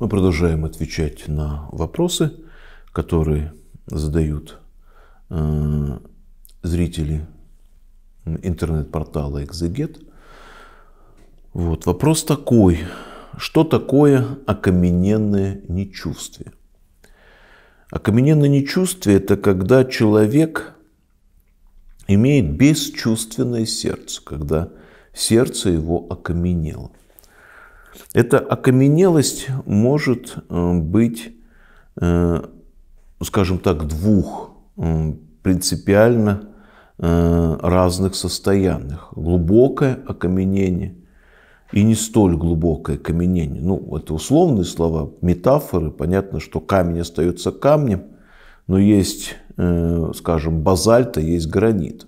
Мы продолжаем отвечать на вопросы, которые задают э, зрители интернет-портала Экзегет. Вот вопрос такой. Что такое окамененное нечувствие? Окамененное нечувствие – это когда человек имеет бесчувственное сердце, когда сердце его окаменело – эта окаменелость может э, быть, э, скажем так, двух э, принципиально разных состояниях. Глубокое окаменение и не столь глубокое окаменение. Ну, это условные слова, метафоры. Понятно, что камень остается камнем, но есть, скажем, базальт, а есть гранит.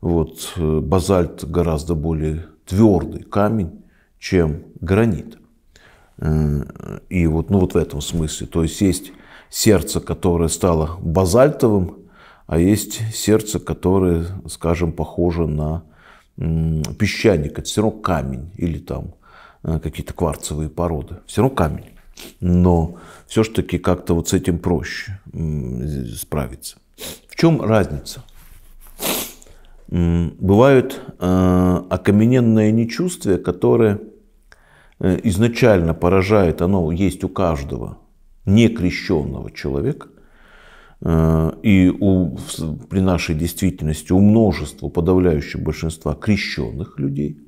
Вот базальт гораздо более твердый камень, чем гранит. Э, и вот, ну, вот в этом смысле. То есть есть сердце, которое стало базальтовым, а есть сердце, которое, скажем, похоже на песчаник. Это все равно камень или там э, какие-то кварцевые породы. Все равно камень. Но все-таки как-то вот с этим проще справиться. В чем разница? бывают э, окамененное нечувствие, которое э, изначально поражает, оно есть у каждого некрещенного человека, э, и у, при нашей действительности у множества, подавляющего большинства крещенных людей,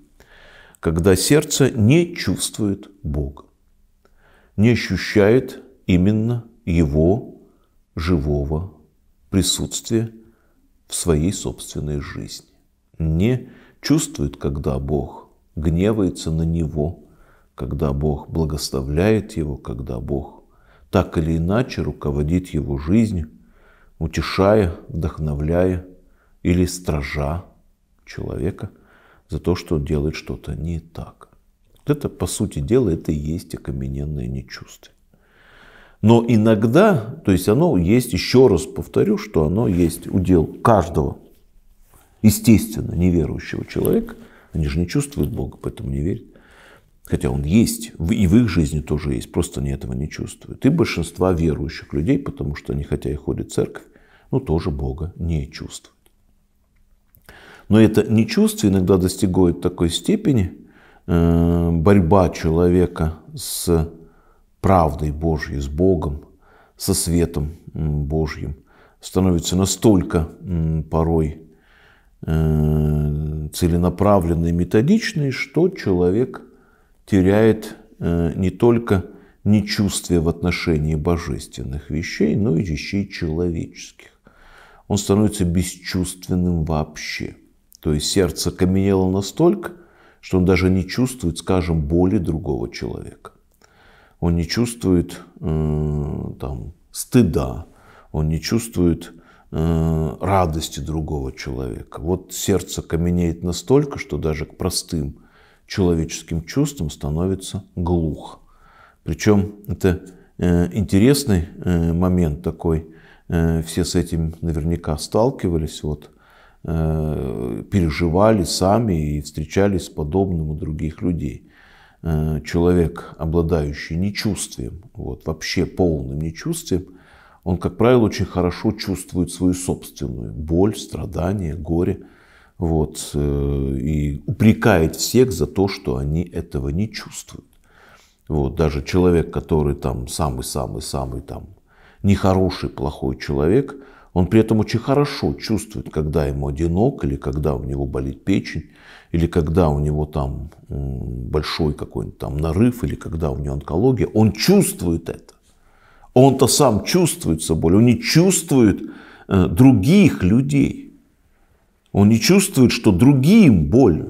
когда сердце не чувствует Бога, не ощущает именно Его живого присутствия в своей собственной жизни, не чувствует, когда Бог гневается на него, когда Бог благословляет его, когда Бог так или иначе руководит его жизнью, утешая, вдохновляя или стража человека за то, что он делает что-то не так. Вот это, по сути дела, это и есть окамененное нечувствие. Но иногда, то есть оно есть, еще раз повторю, что оно есть удел каждого, естественно, неверующего человека. Они же не чувствуют Бога, поэтому не верят. Хотя он есть, и в их жизни тоже есть, просто они этого не чувствуют. И большинство верующих людей, потому что они, хотя и ходят в церковь, ну тоже Бога не чувствуют. Но это нечувствие иногда достигает такой степени, э, борьба человека с правдой Божьей, с Богом, со светом Божьим, становится настолько порой э, целенаправленной, методичной, что человек теряет э, не только нечувствие в отношении божественных вещей, но и вещей человеческих. Он становится бесчувственным вообще. То есть сердце каменело настолько, что он даже не чувствует, скажем, боли другого человека он не чувствует э, там, стыда, он не чувствует э, радости другого человека. Вот сердце каменеет настолько, что даже к простым человеческим чувствам становится глух. Причем это э, интересный э, момент такой, э, все с этим наверняка сталкивались, вот, э, переживали сами и встречались с подобным у других людей. Э, человек, обладающий нечувствием, вот, вообще полным нечувствием, он, как правило, очень хорошо чувствует свою собственную боль, страдание горе. Вот, э, и упрекает всех за то, что они этого не чувствуют. Вот, даже человек, который там самый-самый-самый там нехороший, плохой человек – он при этом очень хорошо чувствует, когда ему одинок, или когда у него болит печень, или когда у него там большой какой-нибудь там нарыв, или когда у него онкология. Он чувствует это. Он-то сам чувствует собой, он не чувствует э, других людей. Он не чувствует, что другим больно.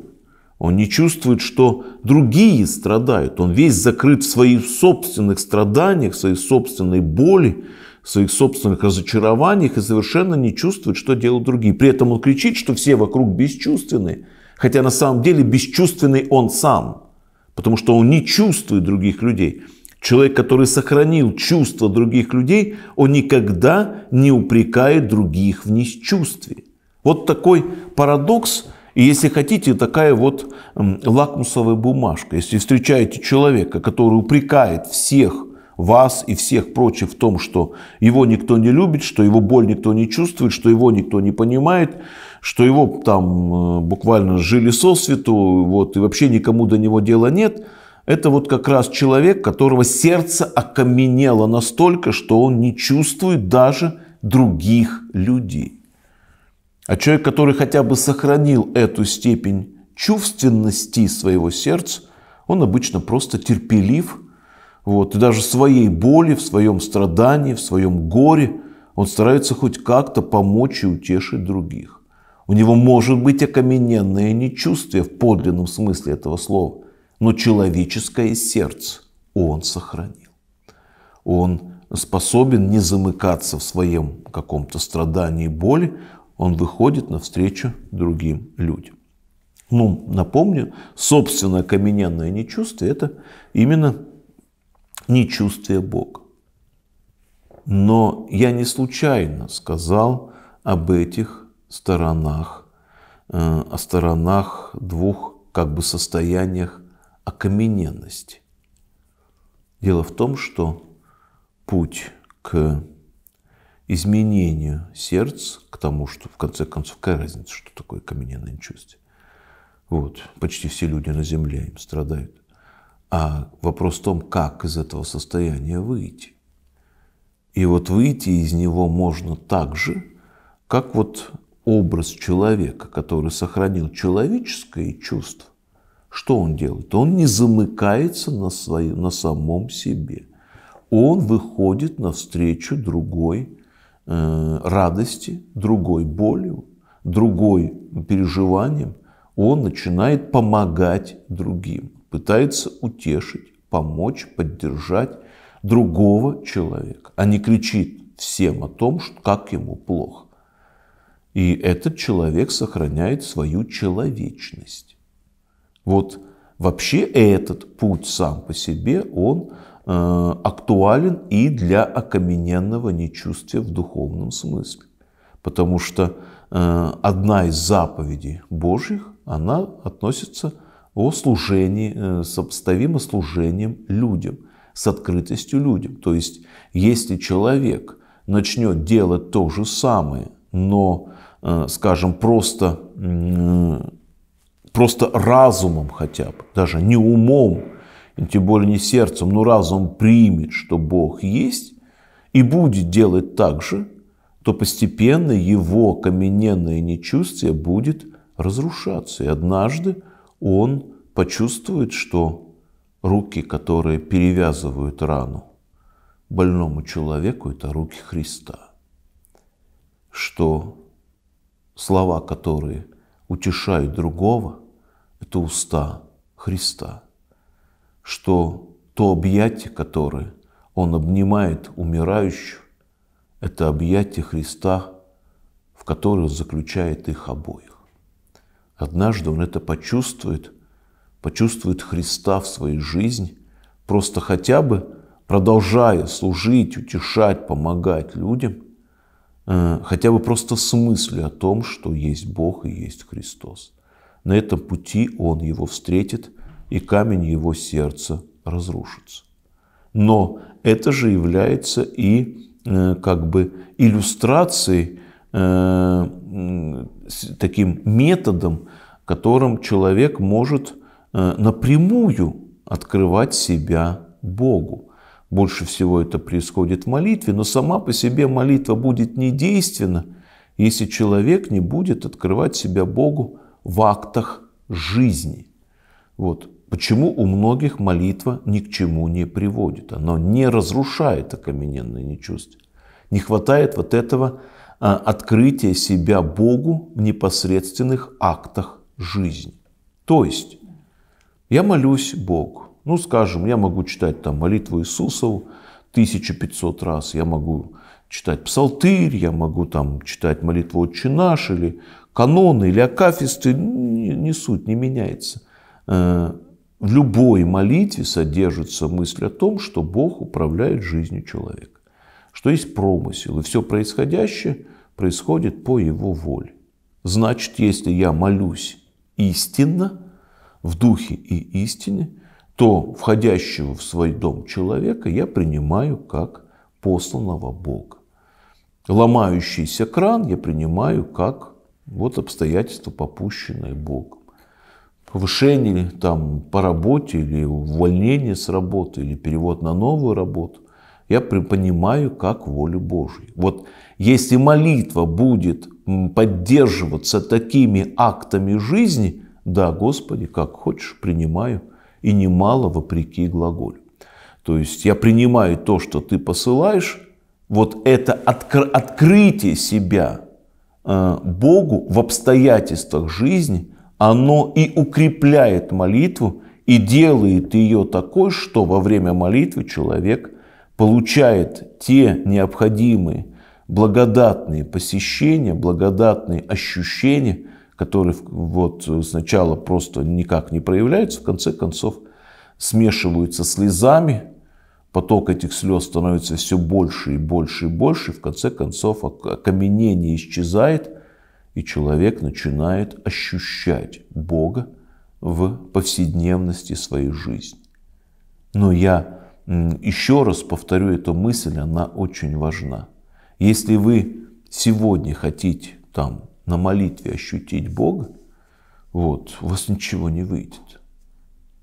Он не чувствует, что другие страдают. Он весь закрыт в своих собственных страданиях, в своей собственной боли, своих собственных разочарованиях и совершенно не чувствует, что делают другие. При этом он кричит, что все вокруг бесчувственны, хотя на самом деле бесчувственный он сам, потому что он не чувствует других людей. Человек, который сохранил чувства других людей, он никогда не упрекает других в несчувствии. Вот такой парадокс, и если хотите, такая вот лакмусовая бумажка. Если встречаете человека, который упрекает всех вас и всех прочих в том, что его никто не любит, что его боль никто не чувствует, что его никто не понимает, что его там э, буквально жили со свету, вот, и вообще никому до него дела нет. Это вот как раз человек, которого сердце окаменело настолько, что он не чувствует даже других людей. А человек, который хотя бы сохранил эту степень чувственности своего сердца, он обычно просто терпелив, вот. И даже в своей боли, в своем страдании, в своем горе он старается хоть как-то помочь и утешить других. У него может быть окамененное нечувствие в подлинном смысле этого слова, но человеческое сердце он сохранил. Он способен не замыкаться в своем каком-то страдании и боли, он выходит навстречу другим людям. Ну, напомню, собственное камененное нечувствие – это именно не нечувствие Бога. Но я не случайно сказал об этих сторонах, э, о сторонах двух как бы состояниях окамененности. Дело в том, что путь к изменению сердца, к тому, что в конце концов, какая разница, что такое каменное чувство. Вот, почти все люди на земле им страдают а вопрос в том, как из этого состояния выйти. И вот выйти из него можно так же, как вот образ человека, который сохранил человеческое чувство, что он делает? Он не замыкается на, своем, на самом себе. Он выходит навстречу другой э, радости, другой боли, другой переживанием. Он начинает помогать другим пытается утешить, помочь, поддержать другого человека, а не кричит всем о том, как ему плохо. И этот человек сохраняет свою человечность. Вот вообще этот путь сам по себе, он э, актуален и для окамененного нечувствия в духовном смысле. Потому что э, одна из заповедей Божьих, она относится к о служении, э, сопоставимо служением людям, с открытостью людям. То есть, если человек начнет делать то же самое, но, э, скажем, просто, э, просто разумом хотя бы, даже не умом, тем более не сердцем, но разум примет, что Бог есть, и будет делать так же, то постепенно его камененное нечувствие будет разрушаться. И однажды он почувствует, что руки, которые перевязывают рану больному человеку, это руки Христа. Что слова, которые утешают другого, это уста Христа. Что то объятие, которое он обнимает умирающую, это объятие Христа, в которое заключает их обоих. Однажды он это почувствует, почувствует Христа в своей жизни, просто хотя бы продолжая служить, утешать, помогать людям, э, хотя бы просто с мыслью о том, что есть Бог и есть Христос. На этом пути он его встретит, и камень его сердца разрушится. Но это же является и э, как бы иллюстрацией э, таким методом, которым человек может э, напрямую открывать себя Богу. Больше всего это происходит в молитве, но сама по себе молитва будет недейственна, если человек не будет открывать себя Богу в актах жизни. Вот почему у многих молитва ни к чему не приводит. Она не разрушает окамененное нечувствие. Не хватает вот этого а, открытие себя Богу в непосредственных актах жизни. То есть, я молюсь Богу. Ну, скажем, я могу читать там молитву Иисусову 1500 раз, я могу читать псалтырь, я могу там читать молитву «Отче наш» или каноны, или акафисты, не, не суть, не меняется. Э, в любой молитве содержится мысль о том, что Бог управляет жизнью человека что есть промысел, и все происходящее происходит по его воле. Значит, если я молюсь истинно, в духе и истине, то входящего в свой дом человека я принимаю как посланного Бога. Ломающийся кран я принимаю как вот обстоятельства, попущенные Богом. Повышение там по работе или увольнение с работы или перевод на новую работу я понимаю как волю Божью. Вот если молитва будет поддерживаться такими актами жизни, да, Господи, как хочешь, принимаю, и немало вопреки глаголю. То есть я принимаю то, что ты посылаешь, вот это откр- открытие себя э, Богу в обстоятельствах жизни, оно и укрепляет молитву, и делает ее такой, что во время молитвы человек – получает те необходимые благодатные посещения, благодатные ощущения, которые вот э, сначала просто никак не проявляются, в конце концов смешиваются слезами, поток этих слез становится все больше и больше и больше, и в конце концов окаменение исчезает, и человек начинает ощущать Бога в повседневности своей жизни. Но я еще раз повторю эту мысль, она очень важна. Если вы сегодня хотите там на молитве ощутить Бога, вот, у вас ничего не выйдет.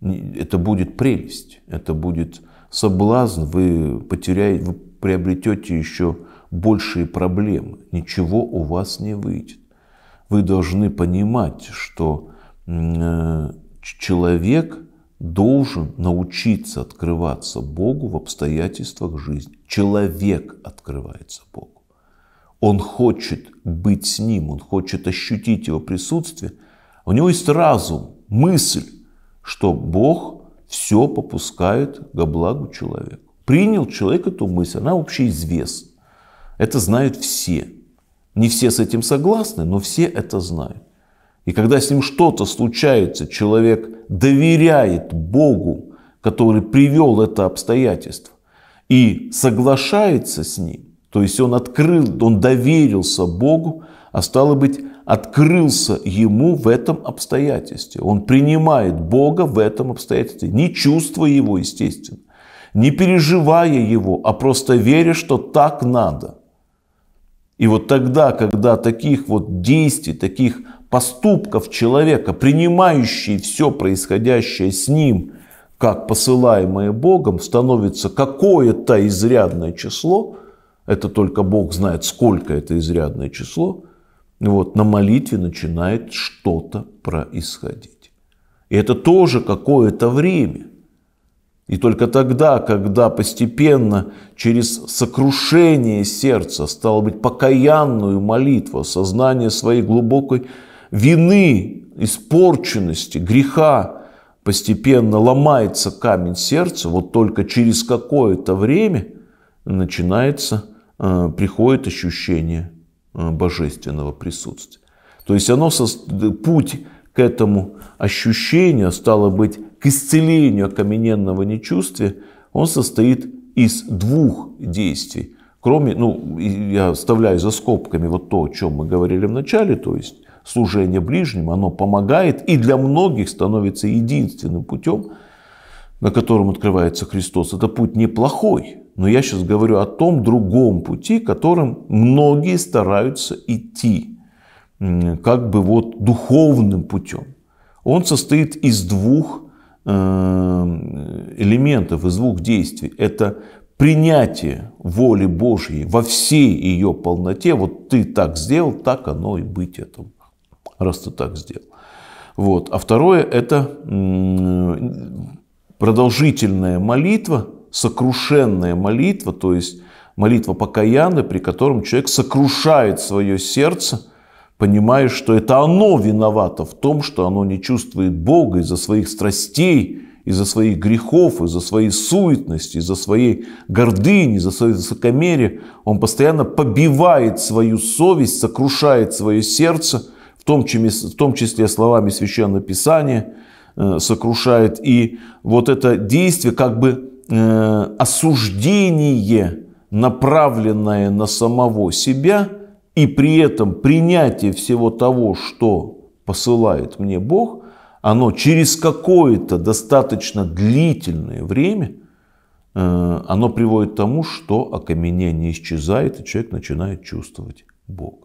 Это будет прелесть, это будет соблазн, вы потеряете, вы приобретете еще большие проблемы. Ничего у вас не выйдет. Вы должны понимать, что э, человек – должен научиться открываться Богу в обстоятельствах жизни. Человек открывается Богу. Он хочет быть с Ним, он хочет ощутить Его присутствие. У него есть разум, мысль, что Бог все попускает ко благу человеку. Принял человек эту мысль, она общеизвестна. Это знают все. Не все с этим согласны, но все это знают. И когда с ним что-то случается, человек доверяет Богу, который привел это обстоятельство, и соглашается с ним, то есть он открыл, он доверился Богу, а стало быть, открылся ему в этом обстоятельстве. Он принимает Бога в этом обстоятельстве, не чувствуя его, естественно, не переживая его, а просто веря, что так надо. И вот тогда, когда таких вот действий, таких поступков человека, принимающий все происходящее с ним, как посылаемое Богом, становится какое-то изрядное число, это только Бог знает, сколько это изрядное число, вот, на молитве начинает что-то происходить. И это тоже какое-то время. И только тогда, когда постепенно через сокрушение сердца, стало быть, покаянную молитву, сознание своей глубокой вины, испорченности, греха постепенно ломается камень сердца, вот только через какое-то время начинается, э, приходит ощущение э, божественного присутствия. То есть оно, путь к этому ощущению, стало быть, к исцелению окамененного нечувствия, он состоит из двух действий. Кроме, ну, я оставляю за скобками вот то, о чем мы говорили в начале, то есть служение ближним, оно помогает и для многих становится единственным путем, на котором открывается Христос. Это путь неплохой, но я сейчас говорю о том другом пути, которым многие стараются идти, как бы вот духовным путем. Он состоит из двух э, элементов, из двух действий. Это принятие воли Божьей во всей ее полноте. Вот ты так сделал, так оно и быть этому раз ты так сделал. Вот. А второе – это продолжительная молитва, сокрушенная молитва, то есть молитва покаяна, при котором человек сокрушает свое сердце, понимая, что это оно виновато в том, что оно не чувствует Бога из-за своих страстей, из-за своих грехов, из-за своей суетности, из-за своей гордыни, из-за своей высокомерия. Он постоянно побивает свою совесть, сокрушает свое сердце – в том, числе, в том числе словами Священного Писания, э, сокрушает. И вот это действие, как бы э, осуждение, направленное на самого себя, и при этом принятие всего того, что посылает мне Бог, оно через какое-то достаточно длительное время, э, оно приводит к тому, что окаменение исчезает, и человек начинает чувствовать Бог.